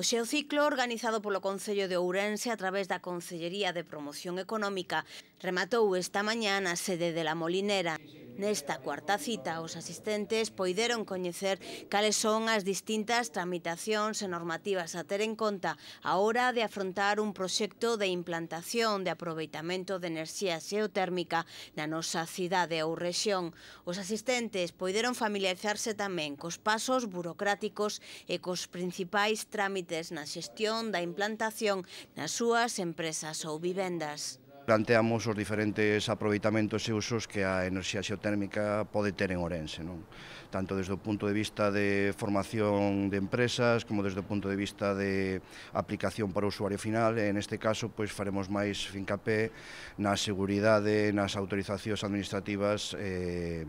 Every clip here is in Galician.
O xeo ciclo organizado polo Concello de Ourense a través da Concellería de Promoción Económica rematou esta mañá na sede de La Molinera. Nesta cuarta cita, os asistentes poideron coñecer cales son as distintas tramitacións e normativas a ter en conta a hora de afrontar un proxecto de implantación de aproveitamento de enerxía xeotérmica na nosa cidade ou rexión. Os asistentes poideron familiarizarse tamén cos pasos burocráticos e cos principais trámites na xestión da implantación nas súas empresas ou vivendas planteamos os diferentes aproveitamentos e usos que a enerxía xeotérmica pode ter en Orense, non? tanto desde o punto de vista de formación de empresas como desde o punto de vista de aplicación para o usuario final, e neste caso pois faremos máis fincapé na seguridade, nas autorizacións administrativas eh,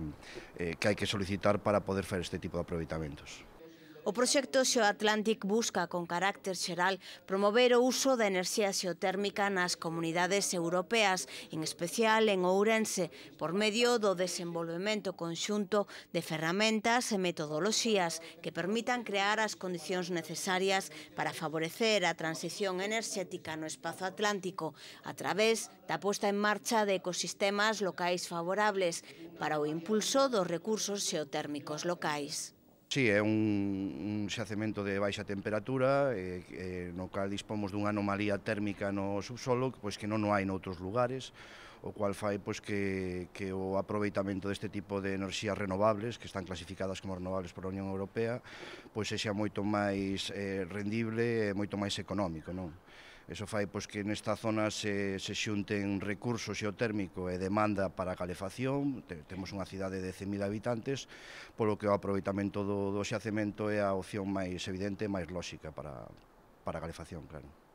eh, que hai que solicitar para poder facer este tipo de aproveitamentos. O proxecto Xeoatlantic busca, con carácter xeral, promover o uso da enerxía xeotérmica nas comunidades europeas, en especial en Ourense, por medio do desenvolvemento conxunto de ferramentas e metodoloxías que permitan crear as condicións necesarias para favorecer a transición enerxética no espazo atlántico a través da posta en marcha de ecosistemas locais favorables para o impulso dos recursos xeotérmicos locais. Sí, é un, un xacemento de baixa temperatura, eh, eh, no cal dispomos dunha anomalía térmica no subsolo, pois que non non hai noutros lugares, o cual fai pois, que, que o aproveitamento deste tipo de enerxías renovables, que están clasificadas como renovables pola Unión Europea, pois sexa moito máis eh, rendible e moito máis económico. Non? Eso fai pois, que nesta zona se, se xunten recursos geotérmico e demanda para a calefacción, Te, temos unha cidade de 100.000 habitantes, polo que o aproveitamento do, do xacemento é a opción máis evidente e máis lóxica para, para a calefacción, claro.